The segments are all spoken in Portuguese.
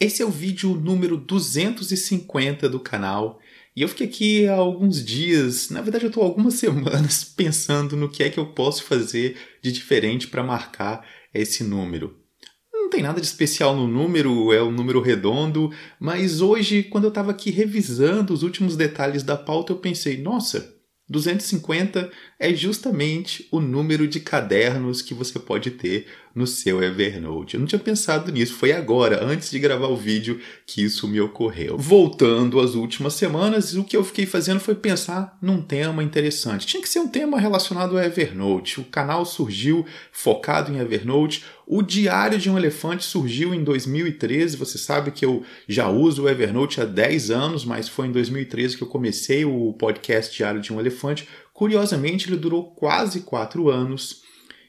Esse é o vídeo número 250 do canal e eu fiquei aqui há alguns dias, na verdade eu estou algumas semanas pensando no que é que eu posso fazer de diferente para marcar esse número. Não tem nada de especial no número, é um número redondo, mas hoje, quando eu estava aqui revisando os últimos detalhes da pauta, eu pensei, nossa, 250 é justamente o número de cadernos que você pode ter no seu Evernote. Eu não tinha pensado nisso, foi agora, antes de gravar o vídeo, que isso me ocorreu. Voltando às últimas semanas, o que eu fiquei fazendo foi pensar num tema interessante. Tinha que ser um tema relacionado a Evernote. O canal surgiu focado em Evernote. O Diário de um Elefante surgiu em 2013. Você sabe que eu já uso o Evernote há 10 anos, mas foi em 2013 que eu comecei o podcast Diário de um Elefante. Curiosamente, ele durou quase 4 anos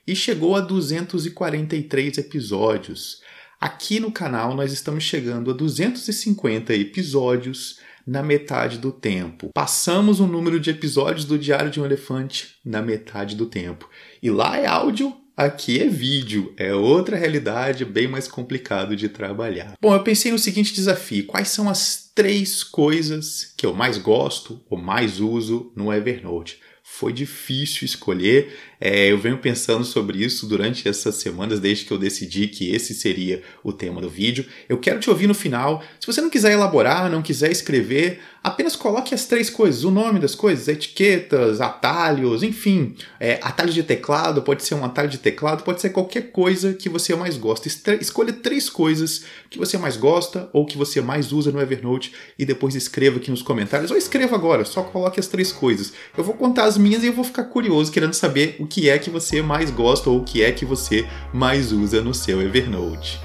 e chegou a 243 episódios. Aqui no canal nós estamos chegando a 250 episódios na metade do tempo. Passamos o número de episódios do Diário de um Elefante na metade do tempo. E lá é áudio, aqui é vídeo. É outra realidade bem mais complicado de trabalhar. Bom, eu pensei no seguinte desafio: quais são as três coisas que eu mais gosto ou mais uso no Evernote? Foi difícil escolher, é, eu venho pensando sobre isso durante essas semanas, desde que eu decidi que esse seria o tema do vídeo. Eu quero te ouvir no final. Se você não quiser elaborar, não quiser escrever, apenas coloque as três coisas: o nome das coisas, etiquetas, atalhos, enfim. É, atalho de teclado, pode ser um atalho de teclado, pode ser qualquer coisa que você mais gosta. Escolha três coisas que você mais gosta ou que você mais usa no Evernote e depois escreva aqui nos comentários. Ou escreva agora, só coloque as três coisas. Eu vou contar as minhas e eu vou ficar curioso querendo saber o o que é que você mais gosta ou o que é que você mais usa no seu Evernote.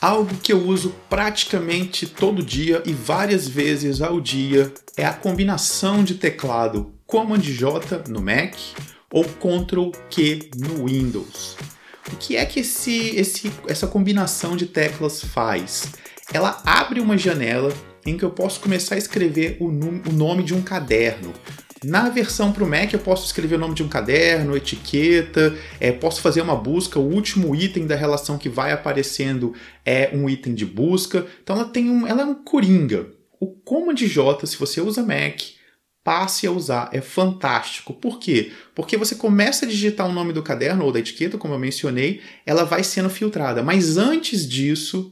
Algo que eu uso praticamente todo dia e várias vezes ao dia é a combinação de teclado Command J no Mac ou Ctrl Q no Windows. O que é que esse, esse, essa combinação de teclas faz? Ela abre uma janela em que eu posso começar a escrever o, o nome de um caderno, na versão para o Mac eu posso escrever o nome de um caderno, etiqueta, é, posso fazer uma busca, o último item da relação que vai aparecendo é um item de busca. Então ela tem um, ela é um coringa. O Command J, se você usa Mac, passe a usar, é fantástico. Por quê? Porque você começa a digitar o nome do caderno ou da etiqueta, como eu mencionei, ela vai sendo filtrada. Mas antes disso,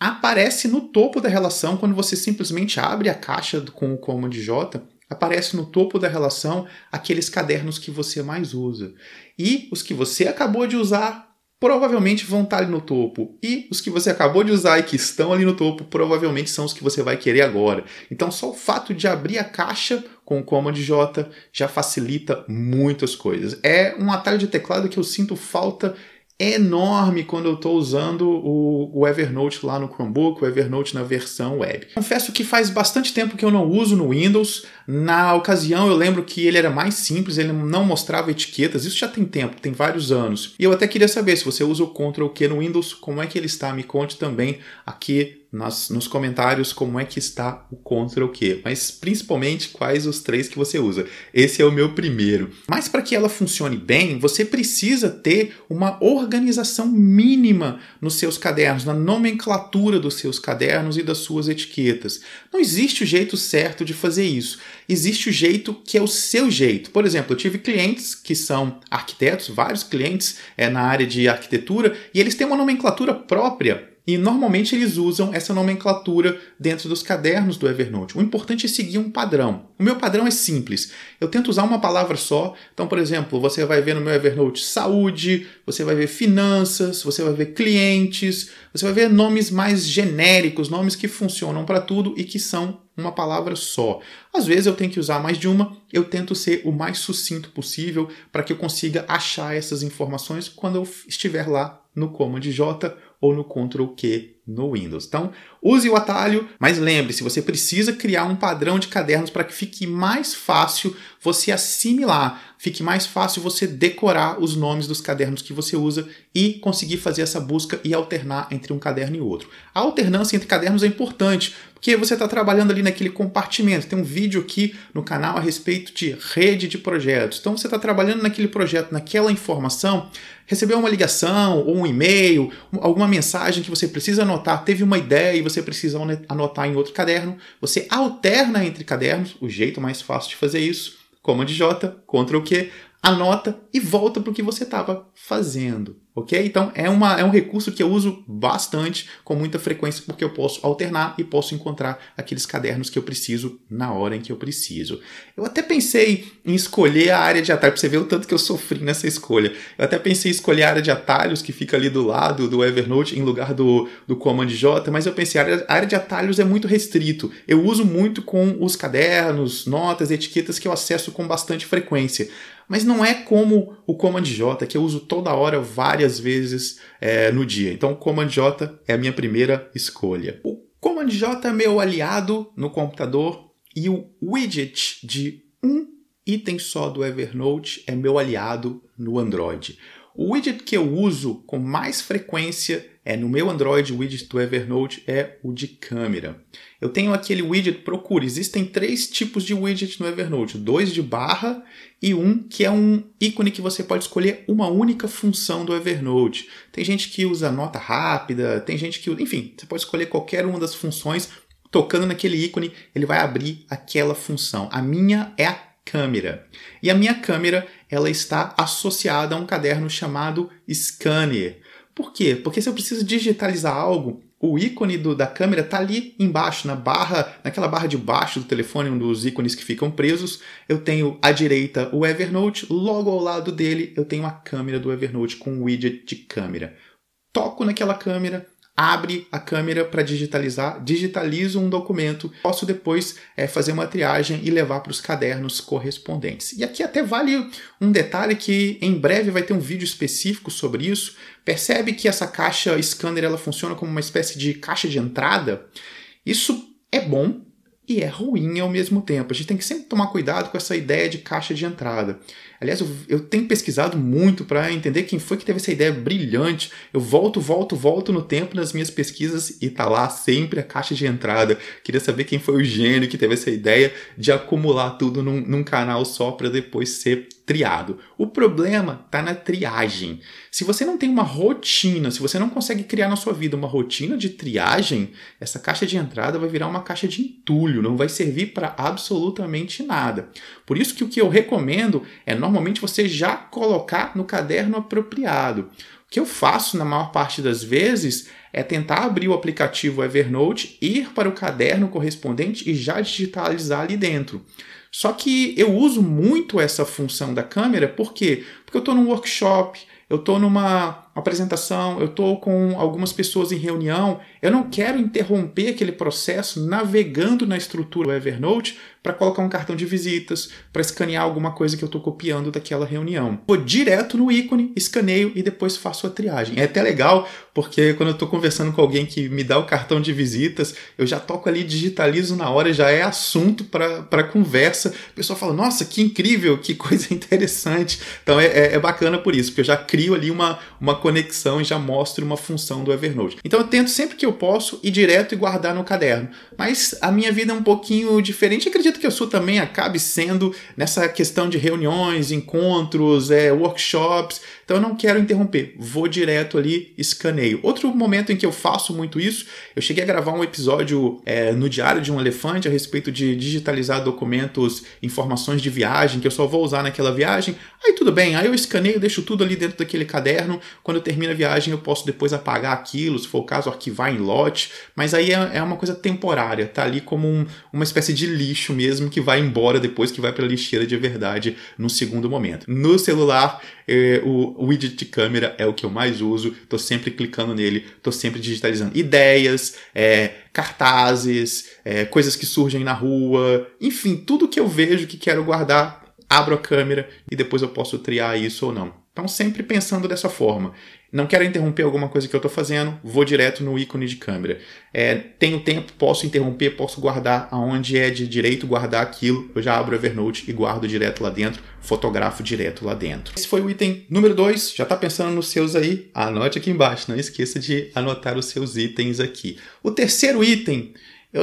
aparece no topo da relação quando você simplesmente abre a caixa com o Command J Aparece no topo da relação aqueles cadernos que você mais usa. E os que você acabou de usar provavelmente vão estar ali no topo. E os que você acabou de usar e que estão ali no topo provavelmente são os que você vai querer agora. Então, só o fato de abrir a caixa com o Command J já facilita muitas coisas. É um atalho de teclado que eu sinto falta enorme quando eu estou usando o, o, Evernote lá no Chromebook, o Evernote na versão web. Confesso que faz bastante tempo que eu não uso no Windows. Na ocasião eu lembro que ele era mais simples, ele não mostrava etiquetas. Isso já tem tempo, tem vários anos. E eu até queria saber se você usa o Ctrl Q no Windows, como é que ele está? Me conte também aqui nas, nos comentários como é que está o Ctrl Q, mas principalmente quais os três que você usa. Esse é o meu primeiro. Mas para que ela funcione bem, você precisa ter uma organização mínima nos seus cadernos, na nomenclatura dos seus cadernos e das suas etiquetas. Não existe o jeito certo de fazer isso. Existe o jeito que é o seu jeito. Por exemplo, eu tive clientes que são arquitetos, vários clientes é, na área de arquitetura, e eles têm uma nomenclatura própria e normalmente eles usam essa nomenclatura dentro dos cadernos do Evernote. O importante é seguir um padrão. O meu padrão é simples. Eu tento usar uma palavra só. Então, por exemplo, você vai ver no meu Evernote saúde, você vai ver finanças, você vai ver clientes, você vai ver nomes mais genéricos, nomes que funcionam para tudo e que são uma palavra só. Às vezes eu tenho que usar mais de uma, eu tento ser o mais sucinto possível para que eu consiga achar essas informações quando eu estiver lá no Command J ou no Ctrl Q no Windows. Então, use o atalho, mas lembre-se, você precisa criar um padrão de cadernos para que fique mais fácil você assimilar, fique mais fácil você decorar os nomes dos cadernos que você usa e conseguir fazer essa busca e alternar entre um caderno e outro. A alternância entre cadernos é importante, porque você está trabalhando ali naquele compartimento. Tem um vídeo aqui no canal a respeito de rede de projetos. Então você está trabalhando naquele projeto, naquela informação, recebeu uma ligação ou um e-mail, alguma mensagem que você precisa anotar anotar, teve uma ideia e você precisa anotar em outro caderno, você alterna entre cadernos, o jeito mais fácil de fazer isso, comand J, Ctrl Q, anota e volta para o que você estava fazendo. Ok? Então é, uma, é um recurso que eu uso bastante, com muita frequência, porque eu posso alternar e posso encontrar aqueles cadernos que eu preciso na hora em que eu preciso. Eu até pensei em escolher a área de atalho, pra você ver o tanto que eu sofri nessa escolha. Eu até pensei em escolher a área de atalhos que fica ali do lado do Evernote em lugar do, do Command J, mas eu pensei, a área, a área de atalhos é muito restrito. Eu uso muito com os cadernos, notas, etiquetas que eu acesso com bastante frequência. Mas não é como o Command J, que eu uso toda hora várias várias vezes é, no dia. Então, o Command J é a minha primeira escolha. O Command J é meu aliado no computador e o widget de um item só do Evernote é meu aliado no Android. O widget que eu uso com mais frequência é, no meu Android, o widget do Evernote é o de câmera. Eu tenho aquele widget Procure. Existem três tipos de widget no Evernote: dois de barra e um que é um ícone que você pode escolher uma única função do Evernote. Tem gente que usa nota rápida, tem gente que. Enfim, você pode escolher qualquer uma das funções. Tocando naquele ícone, ele vai abrir aquela função. A minha é a câmera. E a minha câmera ela está associada a um caderno chamado Scanner. Por quê? Porque se eu preciso digitalizar algo, o ícone do, da câmera está ali embaixo, na barra, naquela barra de baixo do telefone, um dos ícones que ficam presos. Eu tenho à direita o Evernote, logo ao lado dele eu tenho a câmera do Evernote com o widget de câmera. Toco naquela câmera, abre a câmera para digitalizar, digitalizo um documento, posso depois é, fazer uma triagem e levar para os cadernos correspondentes. E aqui até vale um detalhe que em breve vai ter um vídeo específico sobre isso. Percebe que essa caixa scanner ela funciona como uma espécie de caixa de entrada. Isso é bom, e é ruim ao mesmo tempo. A gente tem que sempre tomar cuidado com essa ideia de caixa de entrada. Aliás, eu, eu tenho pesquisado muito para entender quem foi que teve essa ideia brilhante. Eu volto, volto, volto no tempo nas minhas pesquisas e tá lá sempre a caixa de entrada. Queria saber quem foi o gênio que teve essa ideia de acumular tudo num, num canal só para depois ser triado. O problema está na triagem. Se você não tem uma rotina, se você não consegue criar na sua vida uma rotina de triagem, essa caixa de entrada vai virar uma caixa de entulho, não vai servir para absolutamente nada. Por isso que o que eu recomendo é normalmente você já colocar no caderno apropriado. O que eu faço na maior parte das vezes é tentar abrir o aplicativo Evernote, ir para o caderno correspondente e já digitalizar ali dentro. Só que eu uso muito essa função da câmera, por quê? Porque eu estou num workshop, eu estou numa apresentação, eu estou com algumas pessoas em reunião, eu não quero interromper aquele processo navegando na estrutura do Evernote para colocar um cartão de visitas, para escanear alguma coisa que eu estou copiando daquela reunião. Vou direto no ícone, escaneio e depois faço a triagem. É até legal porque quando eu estou conversando com alguém que me dá o cartão de visitas, eu já toco ali, digitalizo na hora, já é assunto para conversa. O pessoal fala: Nossa, que incrível, que coisa interessante. Então é, é, é bacana por isso, porque eu já crio ali uma, uma conexão e já mostro uma função do Evernote. Então eu tento sempre que eu posso ir direto e guardar no caderno. Mas a minha vida é um pouquinho diferente, acredito acredito que a sua também acabe sendo nessa questão de reuniões, encontros, é, workshops. Então eu não quero interromper, vou direto ali, escaneio. Outro momento em que eu faço muito isso, eu cheguei a gravar um episódio é, no Diário de um Elefante a respeito de digitalizar documentos, informações de viagem, que eu só vou usar naquela viagem. Aí tudo bem, aí eu escaneio, deixo tudo ali dentro daquele caderno. Quando eu termino a viagem, eu posso depois apagar aquilo, se for o caso, arquivar em lote. Mas aí é, é, uma coisa temporária, tá ali como um, uma espécie de lixo mesmo que vai embora depois, que vai para a lixeira de verdade no segundo momento. No celular, é, o widget de câmera é o que eu mais uso, tô sempre clicando nele, tô sempre digitalizando ideias, é, cartazes, coisas que surgem na rua, enfim, tudo que eu vejo que quero guardar abro a câmera e depois eu posso triar isso ou não. Então, sempre pensando dessa forma. Não quero interromper alguma coisa que eu estou fazendo, vou direto no ícone de câmera. É, tenho tempo, posso interromper, posso guardar aonde é de direito guardar aquilo. Eu já abro o Evernote e guardo direto lá dentro, fotografo direto lá dentro. Esse foi o item número 2. Já está pensando nos seus aí? Anote aqui embaixo, não esqueça de anotar os seus itens aqui. O terceiro item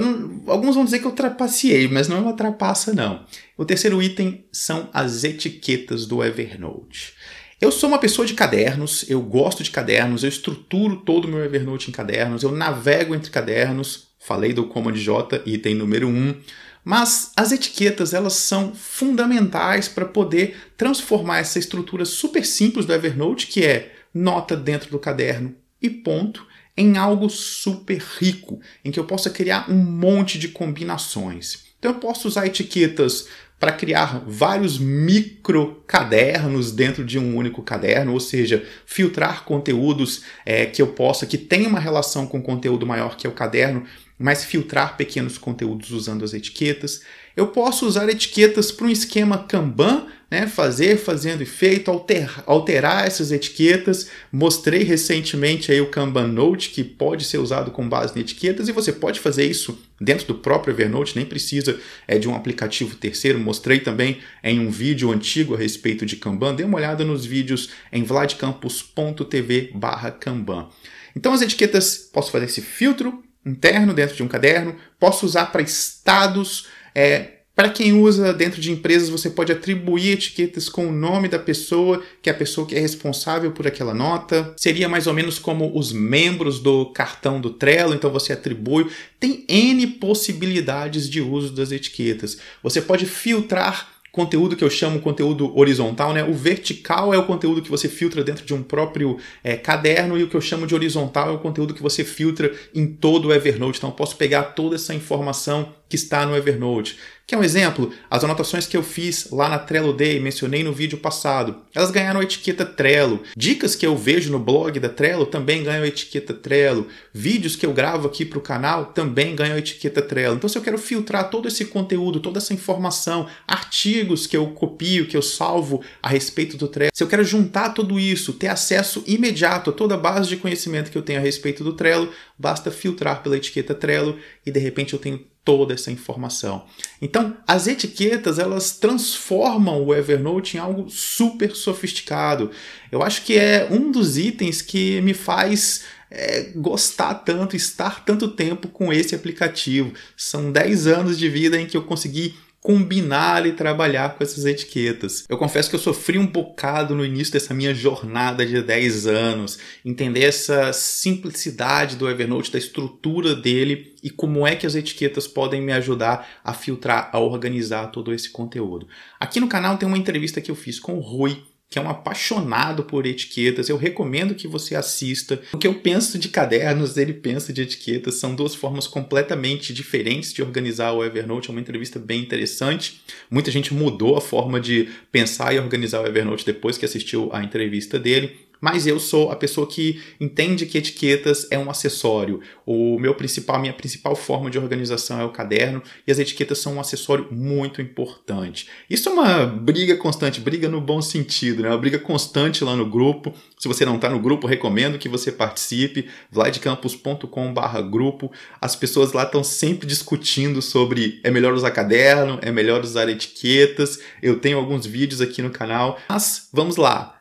não, alguns vão dizer que eu trapaceei, mas não é uma trapaça, não. O terceiro item são as etiquetas do Evernote. Eu sou uma pessoa de cadernos, eu gosto de cadernos, eu estruturo todo o meu Evernote em cadernos, eu navego entre cadernos, falei do Command J, item número 1, mas as etiquetas elas são fundamentais para poder transformar essa estrutura super simples do Evernote, que é nota dentro do caderno e ponto, em algo super rico, em que eu possa criar um monte de combinações. Então eu posso usar etiquetas para criar vários micro cadernos dentro de um único caderno, ou seja, filtrar conteúdos é, que eu possa, que tenha uma relação com o conteúdo maior que é o caderno mas filtrar pequenos conteúdos usando as etiquetas. Eu posso usar etiquetas para um esquema Kanban, né? fazer, fazendo e feito, alterar, alterar essas etiquetas. Mostrei recentemente aí o Kanban Note, que pode ser usado com base em etiquetas, e você pode fazer isso dentro do próprio Evernote, nem precisa é, de um aplicativo terceiro. Mostrei também em um vídeo antigo a respeito de Kanban. Dê uma olhada nos vídeos em vladcampus.tv barra Kanban. Então as etiquetas, posso fazer esse filtro, interno dentro de um caderno, posso usar para estados. É, para quem usa dentro de empresas, você pode atribuir etiquetas com o nome da pessoa, que é a pessoa que é responsável por aquela nota. Seria mais ou menos como os membros do cartão do Trello, então você atribui. Tem N possibilidades de uso das etiquetas. Você pode filtrar conteúdo que eu chamo conteúdo horizontal, né? O vertical é o conteúdo que você filtra dentro de um próprio é, caderno e o que eu chamo de horizontal é o conteúdo que você filtra em todo o Evernote. Então, eu posso pegar toda essa informação que está no Evernote. Que é um exemplo, as anotações que eu fiz lá na Trello Day, mencionei no vídeo passado, elas ganharam a etiqueta Trello. Dicas que eu vejo no blog da Trello também ganham a etiqueta Trello. Vídeos que eu gravo aqui para o canal também ganham a etiqueta Trello. Então, se eu quero filtrar todo esse conteúdo, toda essa informação, artigos que eu copio, que eu salvo a respeito do Trello, se eu quero juntar tudo isso, ter acesso imediato a toda a base de conhecimento que eu tenho a respeito do Trello, basta filtrar pela etiqueta Trello e de repente eu tenho toda essa informação. Então, as etiquetas, elas transformam o Evernote em algo super sofisticado. Eu acho que é um dos itens que me faz é, gostar tanto, estar tanto tempo com esse aplicativo. São 10 anos de vida em que eu consegui combinar e trabalhar com essas etiquetas. Eu confesso que eu sofri um bocado no início dessa minha jornada de 10 anos, entender essa simplicidade do Evernote, da estrutura dele e como é que as etiquetas podem me ajudar a filtrar, a organizar todo esse conteúdo. Aqui no canal tem uma entrevista que eu fiz com o Rui que é um apaixonado por etiquetas. Eu recomendo que você assista. O que eu penso de cadernos, ele pensa de etiquetas. São duas formas completamente diferentes de organizar o Evernote. É uma entrevista bem interessante. Muita gente mudou a forma de pensar e organizar o Evernote depois que assistiu à entrevista dele mas eu sou a pessoa que entende que etiquetas é um acessório. O meu principal, a minha principal forma de organização é o caderno e as etiquetas são um acessório muito importante. Isso é uma briga constante, briga no bom sentido, né? Uma briga constante lá no grupo. Se você não está no grupo, recomendo que você participe. vladcampus.com/grupo. As pessoas lá estão sempre discutindo sobre é melhor usar caderno, é melhor usar etiquetas. Eu tenho alguns vídeos aqui no canal, mas vamos lá.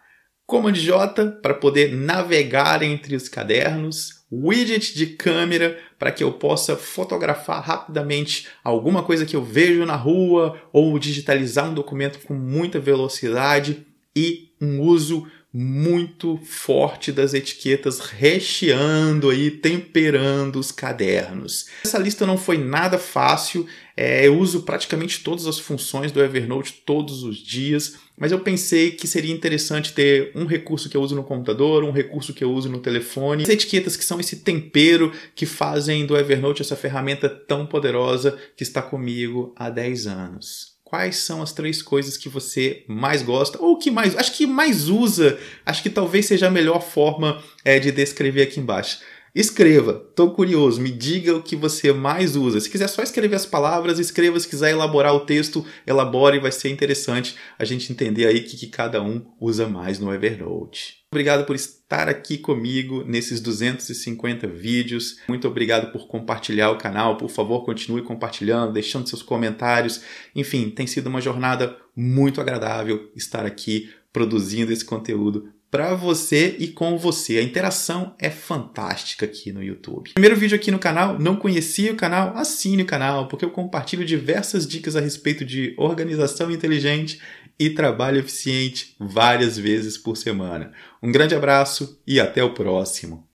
Command J para poder navegar entre os cadernos, widget de câmera para que eu possa fotografar rapidamente alguma coisa que eu vejo na rua ou digitalizar um documento com muita velocidade e um uso muito forte das etiquetas recheando aí, temperando os cadernos. Essa lista não foi nada fácil, é, eu uso praticamente todas as funções do Evernote todos os dias, mas eu pensei que seria interessante ter um recurso que eu uso no computador, um recurso que eu uso no telefone, as etiquetas que são esse tempero que fazem do Evernote essa ferramenta tão poderosa que está comigo há 10 anos. Quais são as três coisas que você mais gosta ou que mais, acho que mais usa, acho que talvez seja a melhor forma é, de descrever aqui embaixo. Escreva, estou curioso, me diga o que você mais usa. Se quiser só escrever as palavras, escreva. Se quiser elaborar o texto, elabore, vai ser interessante a gente entender aí o que, que cada um usa mais no Evernote. Obrigado por estar aqui comigo nesses 250 vídeos. Muito obrigado por compartilhar o canal. Por favor, continue compartilhando, deixando seus comentários. Enfim, tem sido uma jornada muito agradável estar aqui produzindo esse conteúdo para você e com você. A interação é fantástica aqui no YouTube. Primeiro vídeo aqui no canal, não conhecia o canal? Assine o canal, porque eu compartilho diversas dicas a respeito de organização inteligente e trabalho eficiente várias vezes por semana. Um grande abraço e até o próximo.